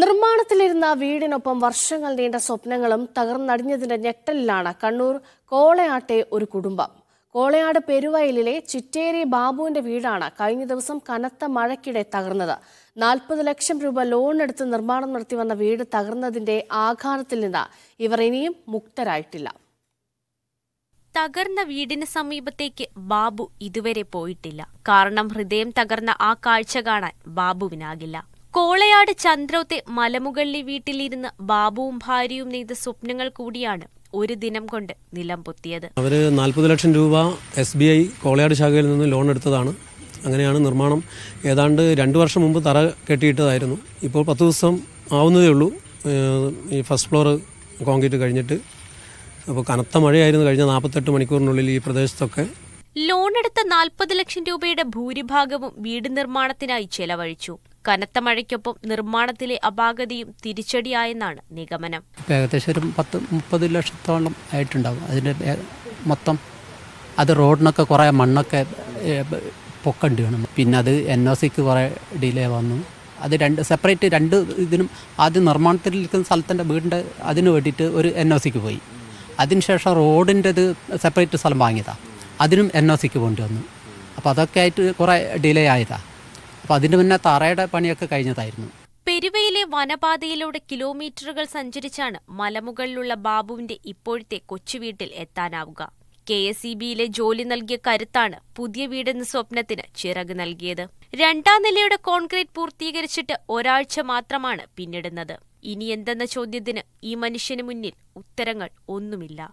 നിർമ്മാണത്തിലിരുന്ന വീടിനൊപ്പം വർഷങ്ങൾ നീണ്ട സ്വപ്നങ്ങളും തകർന്നടിഞ്ഞതിന്റെ ഞെട്ടലിലാണ് കണ്ണൂർ കോളയാട്ടെ ഒരു കുടുംബം കോളയാട് പെരുവയലിലെ ചിറ്റേരി ബാബുവിന്റെ വീടാണ് കഴിഞ്ഞ ദിവസം കനത്ത മഴയ്ക്കിടെ തകർന്നത് നാൽപ്പത് ലക്ഷം രൂപ ലോൺ എടുത്ത് നിർമ്മാണം നടത്തി വന്ന വീട് തകർന്നതിന്റെ ആഘാതത്തിൽ നിന്ന് ഇവർ ഇനിയും മുക്തരായിട്ടില്ല തകർന്ന വീടിന് സമീപത്തേക്ക് ബാബു ഇതുവരെ പോയിട്ടില്ല കാരണം ഹൃദയം തകർന്ന ആ കാഴ്ച കാണാൻ ബാബുവിനാകില്ല കോളയാട് ചന്ദ്രോത്തെ മലമുകളിലെ വീട്ടിലിരുന്ന് ബാബുവും ഭാര്യയും നെയ്ത സ്വപ്നങ്ങൾ കൂടിയാണ് ഒരു ദിനം കൊണ്ട് നിലം പൊത്തിയത് അവര് നാൽപ്പത് ലക്ഷം രൂപ എസ് ബി ഐ കോളയാട് ശാഖയിൽ നിന്ന് ലോൺ എടുത്തതാണ് അങ്ങനെയാണ് നിർമ്മാണം ഏതാണ്ട് രണ്ടു വർഷം മുമ്പ് തറ കെട്ടിയിട്ടതായിരുന്നു ഇപ്പോൾ പത്ത് ദിവസം ആവുന്നതേ ഉള്ളൂ ഈ ഫസ്റ്റ് ഫ്ലോർ കോൺക്രീറ്റ് കഴിഞ്ഞിട്ട് അപ്പോൾ കനത്ത മഴയായിരുന്നു കഴിഞ്ഞ നാൽപ്പത്തെട്ട് മണിക്കൂറിനുള്ളിൽ ഈ പ്രദേശത്തൊക്കെ ലോണെടുത്ത നാൽപ്പത് ലക്ഷം രൂപയുടെ ഭൂരിഭാഗവും വീട് നിർമ്മാണത്തിനായി ചെലവഴിച്ചു കനത്ത മഴയ്ക്കൊപ്പം നിർമ്മാണത്തിലെ അപാകതയും തിരിച്ചടിയായെന്നാണ് നിഗമനം ഏകദേശം ഒരു പത്ത് മുപ്പത് ലക്ഷത്തോളം ആയിട്ടുണ്ടാകും അതിന് മൊത്തം അത് റോഡിനൊക്കെ കുറെ മണ്ണൊക്കെ പൊക്കണ്ടി വേണം പിന്നെ അത് എൻ ഒ സിക്ക് കുറെ ഡിലേ വന്നു അത് രണ്ട് സെപ്പറേറ്റ് രണ്ട് ഇതിനും ആദ്യം നിർമ്മാണത്തിൽ നിൽക്കുന്ന സ്ഥലത്തിൻ്റെ വീടിൻ്റെ അതിന് വേണ്ടിയിട്ട് ഒരു എൻ ഒ സിക്ക് പോയി അതിനുശേഷം റോഡിൻ്റെത് സെപ്പറേറ്റ് സ്ഥലം വാങ്ങിയതാണ് അതിനും എൻ ഒ സിക്ക് കൊണ്ടുവന്നു അപ്പോൾ അതൊക്കെ ആയിട്ട് കുറേ ഡിലേ ആയതാ അപ്പോൾ അതിന് മുന്നേ തറയുടെ പണിയൊക്കെ കഴിഞ്ഞതായിരുന്നു പെരുവയിലെ വനപാതയിലൂടെ കിലോമീറ്ററുകൾ സഞ്ചരിച്ചാണ് മലമുകളിലുള്ള ബാബുവിന്റെ ഇപ്പോഴത്തെ കൊച്ചുവീട്ടിൽ എത്താനാവുക കെ എസ് ഇ ബിയിലെ ജോലി നൽകിയ കരുത്താണ് പുതിയ വീടെന്ന സ്വപ്നത്തിന് ചിറക് നൽകിയത് രണ്ടാം നിലയുടെ കോൺക്രീറ്റ് പൂർത്തീകരിച്ചിട്ട് ഒരാഴ്ച മാത്രമാണ് പിന്നിടുന്നത് ഇനി എന്തെന്ന ചോദ്യത്തിന് ഈ മനുഷ്യന് മുന്നിൽ ഉത്തരങ്ങൾ ഒന്നുമില്ല